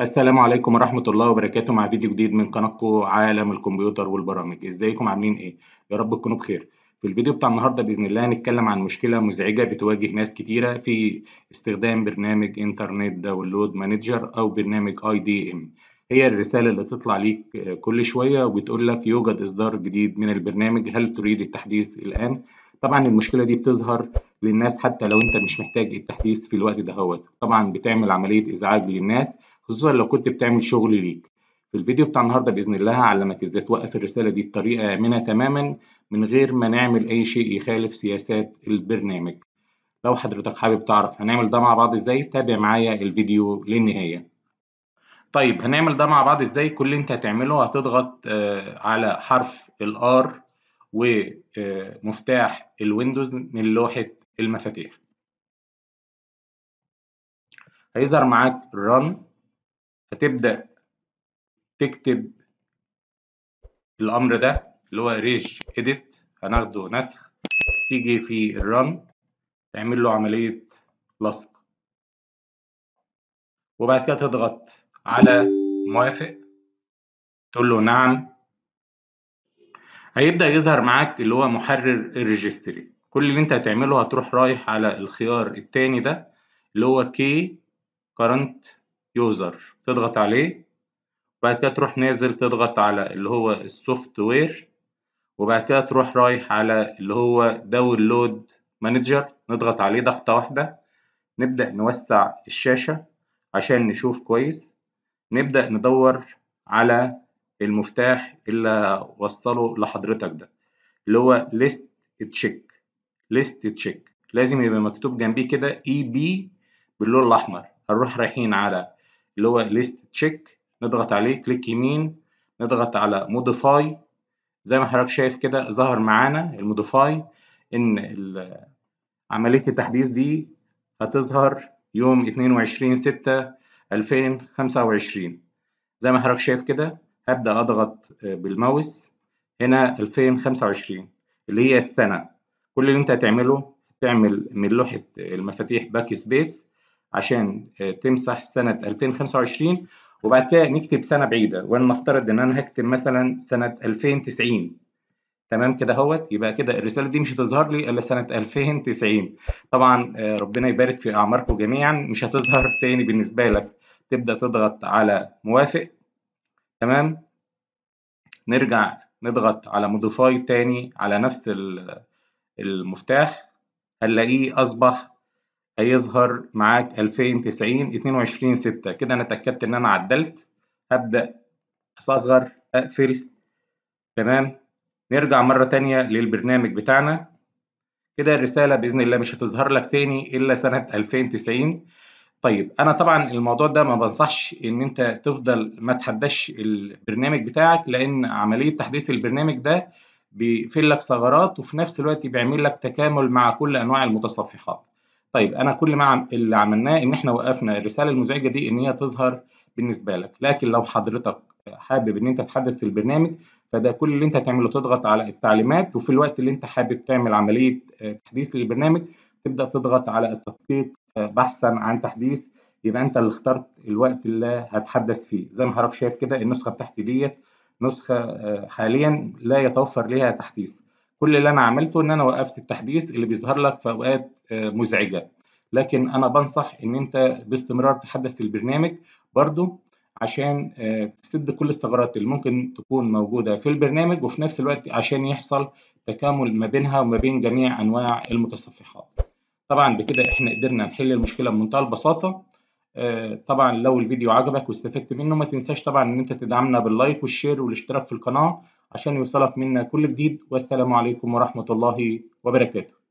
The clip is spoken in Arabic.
السلام عليكم ورحمة الله وبركاته مع فيديو جديد من قناتكم عالم الكمبيوتر والبرامج ازيكم عاملين ايه يا رب تكونوا بخير في الفيديو بتاع النهارده باذن الله هنتكلم عن مشكله مزعجه بتواجه ناس كتيره في استخدام برنامج انترنت داونلود مانجر او برنامج اي دي ام هي الرساله اللي تطلع ليك كل شويه وبتقول لك يوجد اصدار جديد من البرنامج هل تريد التحديث الان طبعا المشكله دي بتظهر للناس حتى لو انت مش محتاج التحديث في الوقت دهوت طبعا بتعمل عمليه ازعاج للناس خصوصا لو كنت بتعمل شغل ليك في الفيديو بتاع النهارده باذن الله هعلمك ازاي توقف الرساله دي بطريقه امنه تماما من غير ما نعمل اي شيء يخالف سياسات البرنامج لو حضرتك حابب تعرف هنعمل ده مع بعض ازاي تابع معايا الفيديو للنهايه طيب هنعمل ده مع بعض ازاي كل اللي انت هتعمله هتضغط آه، على حرف الار ومفتاح آه، الويندوز من لوحه المفاتيح هيظهر معاك run هتبدأ تكتب الأمر ده اللي هو ريج إديت هناخده نسخ تيجي في الرن تعمل له عملية لصق وبعد كده تضغط على موافق تقول له نعم هيبدأ يظهر معاك اللي هو محرر الريجستري كل اللي انت هتعمله هتروح رايح على الخيار التاني ده اللي هو كي current يوزر تضغط عليه وبعد كده تروح نازل تضغط على اللي هو السوفت وير وبعد كده تروح رايح على اللي هو داونلود مانجر نضغط عليه ضغطة واحدة نبدأ نوسع الشاشة عشان نشوف كويس نبدأ ندور على المفتاح اللي هوصله لحضرتك ده اللي هو ليست تشيك ليست تشيك لازم يبقى مكتوب جنبيه كده اي e بي باللون الاحمر هنروح رايحين على اللي هو ليست تشيك نضغط عليه كليك يمين نضغط على موديفاي زي ما حضرتك شايف كده ظهر معانا الموديفاي ان عمليه التحديث دي هتظهر يوم 22 6 2025 زي ما حضرتك شايف كده هبدا اضغط آه، بالماوس هنا 2025 اللي هي السنه كل اللي انت هتعمله تعمل من لوحه المفاتيح باك سبيس عشان آه، تمسح سنة 2025 وبعد كده نكتب سنة بعيدة ولنفترض إن أنا هكتب مثلا سنة 2090 تمام كده هوت يبقى كده الرساله دي مش هتظهر لي الا سنه 2090 طبعا آه، ربنا يبارك في اعماركم جميعا مش هتظهر تاني بالنسبه لك تبدا تضغط على موافق تمام نرجع نضغط على موديفاي تاني على نفس المفتاح هنلاقيه اصبح هيظهر معاك 2090 22 6 كده انا اتاكدت ان انا عدلت هبدا اصغر اقفل تمام نرجع مره تانية للبرنامج بتاعنا كده الرساله باذن الله مش هتظهر لك تاني الا سنه 2090 طيب انا طبعا الموضوع ده ما بنصحش ان انت تفضل ما تحدش البرنامج بتاعك لان عمليه تحديث البرنامج ده بيقفل لك ثغرات وفي نفس الوقت بيعمل لك تكامل مع كل انواع المتصفحات طيب انا كل ما عم... اللي عملناه ان احنا وقفنا الرساله المزعجه دي ان هي تظهر بالنسبه لك لكن لو حضرتك حابب ان انت تحدث البرنامج فده كل اللي انت هتعمله تضغط على التعليمات وفي الوقت اللي انت حابب تعمل عمليه آه، تحديث للبرنامج تبدا تضغط على التدقيق آه، بحثا عن تحديث يبقى انت اللي اخترت الوقت اللي هتحدث فيه زي ما حضرتك شايف كده النسخه بتاعتي ديت نسخه آه، حاليا لا يتوفر لها تحديث كل اللي انا عملته ان انا وقفت التحديث اللي بيظهر لك في اوقات آه، مزعجه لكن انا بنصح ان انت باستمرار تحدث البرنامج برضه عشان آه، تسد كل الثغرات اللي ممكن تكون موجوده في البرنامج وفي نفس الوقت عشان يحصل تكامل ما بينها وما بين جميع انواع المتصفحات طبعا بكده احنا قدرنا نحل المشكله بمنتهى البساطه آه، طبعا لو الفيديو عجبك واستفدت منه ما تنساش طبعا ان انت تدعمنا باللايك والشير والاشتراك في القناه عشان يوصلك منا كل جديد والسلام عليكم ورحمة الله وبركاته